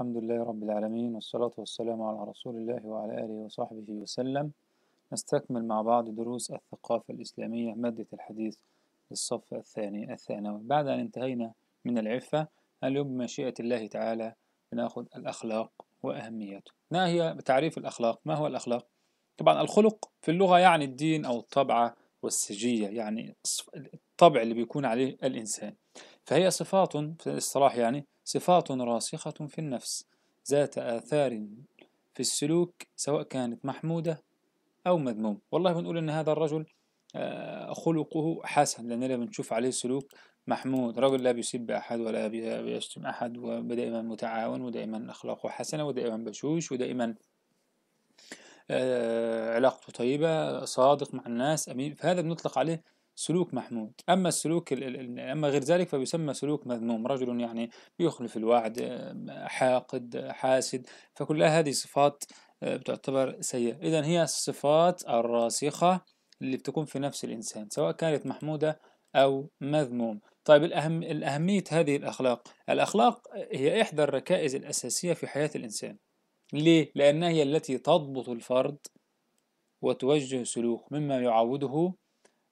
الحمد لله رب العالمين والصلاة والسلام على رسول الله وعلى آله وصحبه وسلم نستكمل مع بعض دروس الثقافة الإسلامية مادة الحديث للصف الثاني الثانوي بعد أن انتهينا من العفة اليوم بمشيئة الله تعالى بناخذ الأخلاق وأهميته ما هي تعريف الأخلاق؟ ما هو الأخلاق؟ طبعا الخلق في اللغة يعني الدين أو الطبعة والسجية يعني الطبع اللي بيكون عليه الإنسان فهي صفات في الاصطلاح يعني صفات راسخة في النفس ذات آثار في السلوك سواء كانت محمودة أو مذموم والله بنقول أن هذا الرجل آه، خلقه حسن لأننا بنشوف عليه سلوك محمود رجل لا بيسب أحد ولا بيشتم أحد ودائما متعاون ودائما أخلاقه حسنة ودائما بشوش ودائما آه، علاقته طيبة صادق مع الناس أمين فهذا بنطلق عليه سلوك محمود أما السلوك أما غير ذلك فيسمى سلوك مذموم رجل يعني يخلف الوعد آه، حاقد آه، حاسد فكل هذه صفات آه، بتعتبر سيئة إذا هي الصفات الراسخة اللي بتكون في نفس الإنسان سواء كانت محمودة أو مذموم طيب الأهم الأهمية هذه الأخلاق الأخلاق هي إحدى الركائز الأساسية في حياة الإنسان ليه؟ لأنها هي التي تضبط الفرد وتوجه سلوك مما يعوده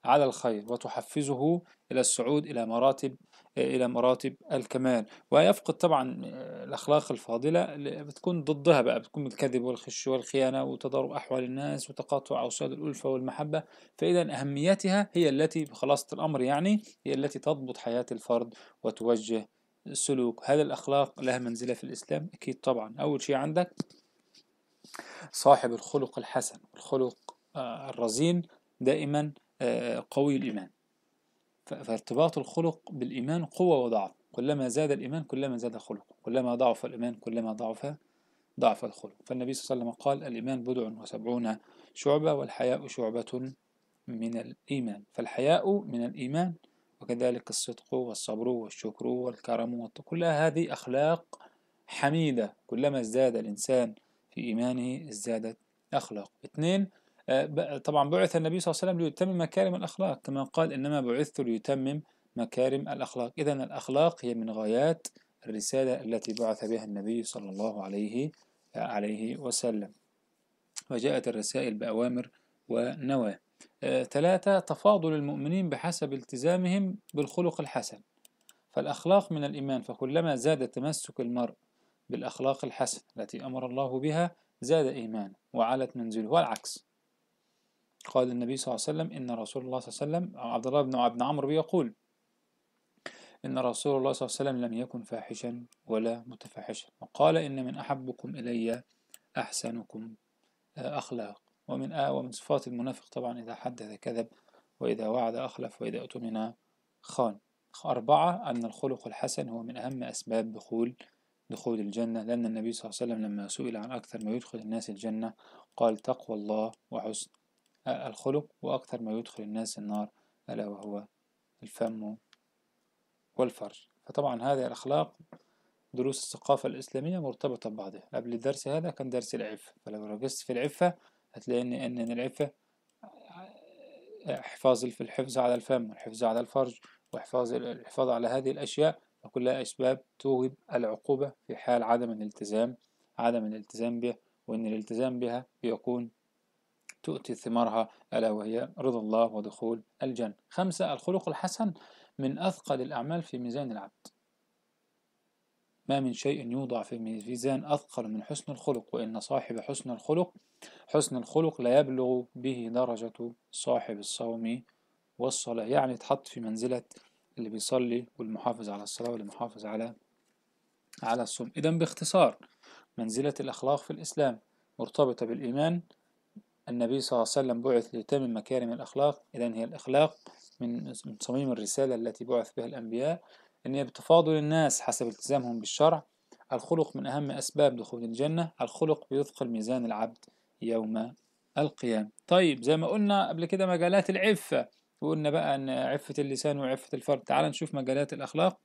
على الخير وتحفزه إلى الصعود إلى مراتب آه، إلى مراتب الكمال ويفقد طبعا آه، الأخلاق الفاضلة بتكون ضدها بقى بتكون الكذب والخش والخيانة وتضارب أحوال الناس وتقاطع أوساد الألفة والمحبة فإذا أهميتها هي التي بخلاصة الأمر يعني هي التي تضبط حياة الفرد وتوجه السلوك هل الأخلاق لها منزلة في الإسلام أكيد طبعا أول شيء عندك صاحب الخلق الحسن الخلق آه، الرزين دائما آه، قوي الإيمان فارتباط الخلق بالإيمان قوة وضعف كلما زاد الإيمان كلما زاد الخلق كلما ضعف الإيمان كلما ضعف ضعف الخلق فالنبي صلى الله عليه وسلم قال الإيمان بضع وسبعون شعبة والحياء شعبة من الإيمان فالحياء من الإيمان وكذلك الصدق والصبر والشكر والكرم كلها هذه أخلاق حميدة كلما ازداد الإنسان في إيمانه ازدادت أخلاق اثنين آه، طبعا بعث النبي صلى الله عليه وسلم ليتمم مكارم الأخلاق كما قال إنما بعثت ليتمم مكارم الأخلاق إذا الأخلاق هي من غايات الرسالة التي بعث بها النبي صلى الله عليه آه، عليه وسلم وجاءت الرسائل بأوامر ونواه آه، ثلاثة تفاضل المؤمنين بحسب التزامهم بالخلق الحسن فالأخلاق من الإيمان فكلما زاد تمسك المرء بالأخلاق الحسن التي أمر الله بها زاد إيمانه وعلت منزله والعكس قال النبي صلى الله عليه وسلم إن رسول الله صلى الله عليه وسلم عبد الله بن عبد عمرو بيقول إن رسول الله صلى الله عليه وسلم لم يكن فاحشا ولا متفحشا وقال إن من أحبكم إلي أحسنكم آه، أخلاق ومن آه ومن صفات المنافق طبعا إذا حدث كذب وإذا وعد أخلف وإذا أؤتمن خان أربعة أن الخلق الحسن هو من أهم أسباب دخول دخول الجنة لأن النبي صلى الله عليه وسلم لما سئل عن أكثر ما يدخل الناس الجنة قال تقوى الله وحسن الخلق وأكثر ما يدخل الناس النار ألا وهو الفم والفرج فطبعا هذه الأخلاق دروس الثقافة الإسلامية مرتبطة ببعضها قبل الدرس هذا كان درس العفة فلو ركزت في العفة هتلاقي إن إن العفة حفاظ في الحفظ على الفم والحفظ على الفرج وحفاظ الحفاظ على هذه الأشياء وكلها أسباب توجب العقوبة في حال عدم الالتزام عدم الالتزام بها وإن الالتزام بها بيكون تؤتي ثمارها ألا وهي رضا الله ودخول الجنة خمسة الخلق الحسن من أثقل الأعمال في ميزان العبد ما من شيء يوضع في ميزان أثقل من حسن الخلق وإن صاحب حسن الخلق حسن الخلق لا يبلغ به درجة صاحب الصوم والصلاة يعني تحط في منزلة اللي بيصلي والمحافظ على الصلاة والمحافظ على على الصوم إذا باختصار منزلة الأخلاق في الإسلام مرتبطة بالإيمان النبي صلى الله عليه وسلم بعث ليتمم مكارم الأخلاق إذا هي الأخلاق من صميم الرسالة التي بعث بها الأنبياء أن هي بتفاضل الناس حسب التزامهم بالشرع الخلق من أهم أسباب دخول الجنة الخلق بيثقل ميزان العبد يوم القيامة طيب زي ما قلنا قبل كده مجالات العفة وقلنا بقى أن عفة اللسان وعفة الفرد تعال نشوف مجالات الأخلاق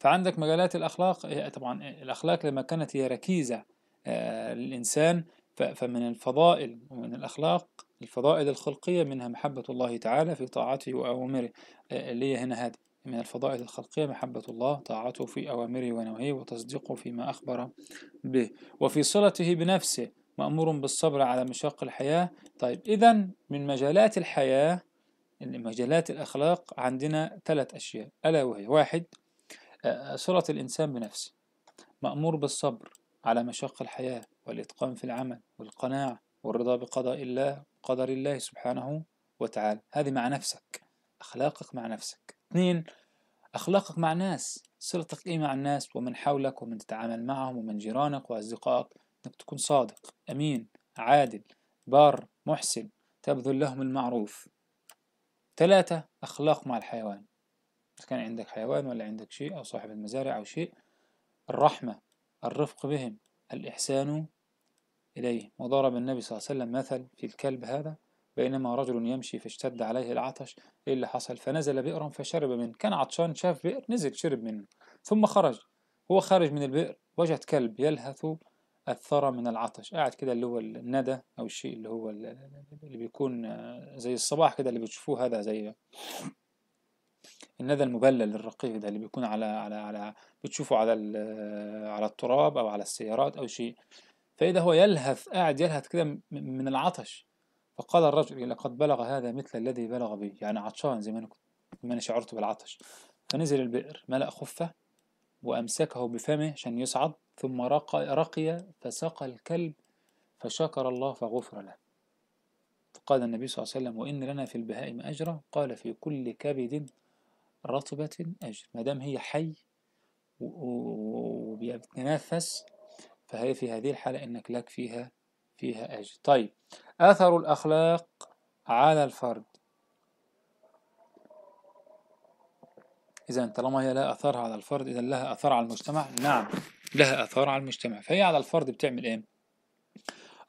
فعندك مجالات الأخلاق طبعا الأخلاق لما كانت هي ركيزة الإنسان آه، فمن الفضائل ومن الأخلاق الفضائل الخلقية منها محبة الله تعالى في طاعته وأوامره آه، اللي هي هنا هذه من الفضائل الخلقية محبة الله طاعته في أوامره ونوهيه وتصديقه فيما أخبر به وفي صلته بنفسه مأمور بالصبر على مشاق الحياة طيب إذا من مجالات الحياة مجالات الأخلاق عندنا ثلاث أشياء ألا وهي واحد آه، صلة الإنسان بنفسه مأمور بالصبر على مشاق الحياة والإتقان في العمل والقناعة والرضا بقضاء الله قدر الله سبحانه وتعالى هذه مع نفسك أخلاقك مع نفسك اثنين أخلاقك مع الناس صلتك إيه مع الناس ومن حولك ومن تتعامل معهم ومن جيرانك وأصدقائك إنك تكون صادق أمين عادل بار محسن تبذل لهم المعروف ثلاثة أخلاق مع الحيوان إذا كان عندك حيوان ولا عندك شيء أو صاحب المزارع أو شيء الرحمة الرفق بهم الإحسان إليه وضرب النبي صلى الله عليه وسلم مثل في الكلب هذا بينما رجل يمشي فاشتد عليه العطش إيه اللي حصل فنزل بئرا فشرب منه كان عطشان شاف بئر نزل شرب منه ثم خرج هو خارج من البئر وجد كلب يلهث الثرى من العطش قاعد كده اللي هو الندى أو الشيء اللي هو اللي بيكون آه، زي الصباح كده اللي بتشوفوه هذا زي الندى المبلل الرقيق ده اللي بيكون على على على بتشوفه على آه، على التراب أو على السيارات أو شيء فإذا هو يلهث قاعد يلهث كده من العطش فقال الرجل لقد بلغ هذا مثل الذي بلغ بي يعني عطشان زي ما أنا, كنت ما أنا شعرت بالعطش فنزل البئر ملأ خفه وأمسكه بفمه عشان يصعد ثم رقي, رقي فسقى الكلب فشكر الله فغفر له فقال النبي صلى الله عليه وسلم وإن لنا في البهائم أجرا قال في كل كبد رطبة أجر ما دام هي حي وبيتنفس فهي في هذه الحالة أنك لك فيها فيها أجر طيب أثر الأخلاق على الفرد إذا طالما هي لها أثر على الفرد إذا لها أثر على المجتمع نعم لها أثر على المجتمع فهي على الفرد بتعمل إيه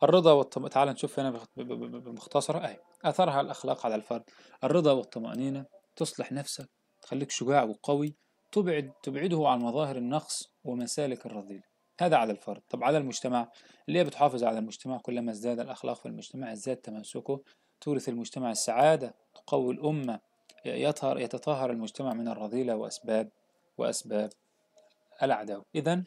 الرضا والطمأنينة تعال نشوف هنا بمختصرة أهي أثرها الأخلاق على الفرد الرضا والطمأنينة تصلح نفسك تخليك شجاع وقوي تبعد تبعده عن مظاهر النقص ومسالك الرذيلة هذا على الفرد طب على المجتمع اللي هي بتحافظ على المجتمع كلما ازداد الأخلاق في المجتمع ازداد تماسكه تورث المجتمع السعادة تقوي الأمة يطهر يتطهر المجتمع من الرذيلة وأسباب وأسباب العداوة إذا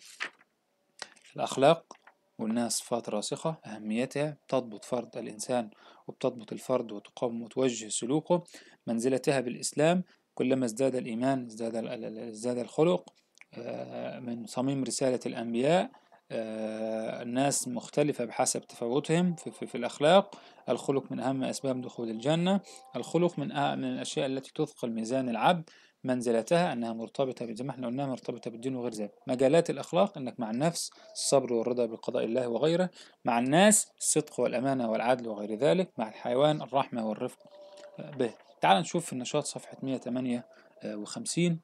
الأخلاق والناس صفات راسخة أهميتها تضبط فرد الإنسان وبتضبط الفرد وتقوم وتوجه سلوكه منزلتها بالإسلام كلما ازداد الإيمان ازداد, ازداد الخلق آه، من صميم رسالة الأنبياء الناس آه، مختلفة بحسب تفاوتهم في, في, في الأخلاق الخلق من أهم أسباب دخول الجنة الخلق من, من الأشياء التي تثقل ميزان العبد منزلتها أنها مرتبطة زي ما احنا قلناها مرتبطة بالدين وغير ذلك مجالات الأخلاق أنك مع النفس الصبر والرضا بقضاء الله وغيره مع الناس الصدق والأمانة والعدل وغير ذلك مع الحيوان الرحمة والرفق به تعال نشوف في النشاط صفحة 158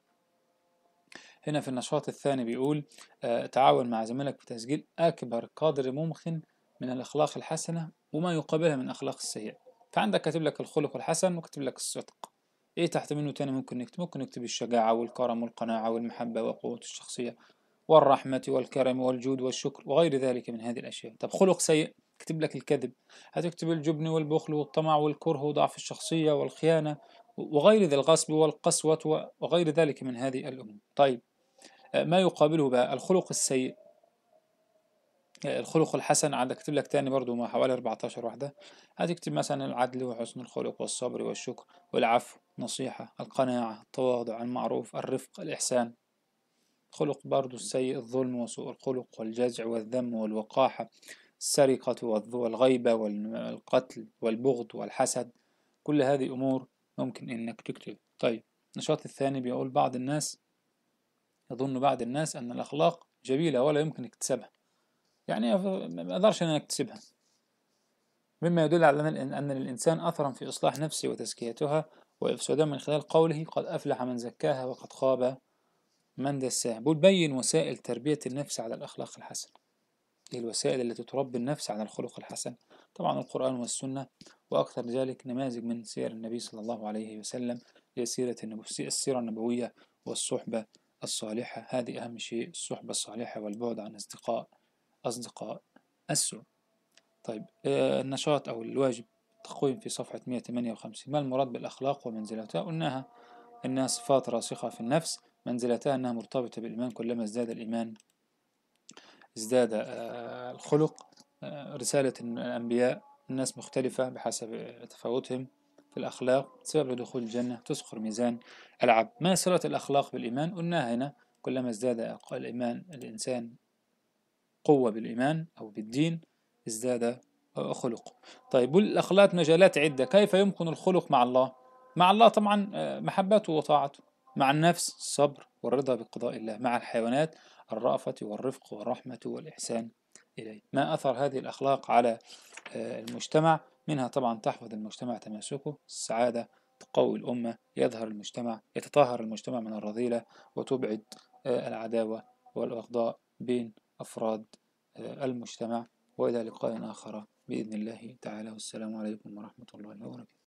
هنا في النشاط الثاني بيقول آه، تعاون مع زميلك في تسجيل أكبر قدر ممكن من الأخلاق الحسنة وما يقابلها من أخلاق السيئة فعندك كاتب لك الخلق الحسن وكاتب لك الصدق إيه تحت منه تاني ممكن نكتب ممكن نكتب الشجاعة والكرم والقناعة والمحبة وقوة الشخصية والرحمة والكرم والجود والشكر وغير ذلك من هذه الأشياء طب خلق سيء كتب لك الكذب هتكتب الجبن والبخل والطمع والكره وضعف الشخصية والخيانة وغير ذي الغصب والقسوة وغير ذلك من هذه الأمور طيب ما يقابله بقى الخلق السيء آه، الخلق الحسن عاد اكتب لك تاني برضو ما حوالي 14 واحدة هتكتب مثلا العدل وحسن الخلق والصبر والشكر والعفو نصيحة القناعة التواضع المعروف الرفق الإحسان الخلق برضو السيء الظلم وسوء الخلق والجزع والذم والوقاحة السرقة والغيبة والقتل والبغض والحسد كل هذه أمور ممكن إنك تكتب طيب النشاط الثاني بيقول بعض الناس يظن بعض الناس أن الأخلاق جميلة ولا يمكن اكتسابها يعني ما أقدرش أنا أكتسبها مما يدل على أن للإنسان أثرا في إصلاح نفسه وتزكيتها وإفسادها من خلال قوله قد أفلح من زكاها وقد خاب من دساها بتبين وسائل تربية النفس على الأخلاق الحسنة إيه الوسائل التي تربي النفس على الخلق الحسن طبعا القرآن والسنة وأكثر ذلك نماذج من سير النبي صلى الله عليه وسلم النبو... السيرة النبوية والصحبة الصالحة هذه أهم شيء الصحبة الصالحة والبعد عن أصدقاء أصدقاء السوء طيب آه، النشاط أو الواجب تقويم في صفحة 158 ما المراد بالأخلاق ومنزلتها قلناها أنها صفات راسخة في النفس منزلتها أنها مرتبطة بالإيمان كلما ازداد الإيمان ازداد آه، الخلق آه، رسالة الأنبياء الناس مختلفة بحسب تفاوتهم في الأخلاق سبب لدخول الجنة تسخر ميزان العبد ما صلة الأخلاق بالإيمان قلناها هنا كلما ازداد الإيمان الإنسان قوة بالإيمان أو بالدين ازداد خلقه طيب والأخلاق مجالات عدة كيف يمكن الخلق مع الله مع الله طبعا آه، محبته وطاعته مع النفس الصبر والرضا بقضاء الله مع الحيوانات الرأفة والرفق والرحمة والإحسان إليه ما أثر هذه الأخلاق على آه، المجتمع منها طبعا تحفظ المجتمع تماسكه السعادة تقوي الأمة يظهر المجتمع يتطهر المجتمع من الرذيلة وتبعد آه، العداوة والأغضاء بين أفراد آه، المجتمع وإلى لقاء آخر بإذن الله تعالى والسلام عليكم ورحمة الله وبركاته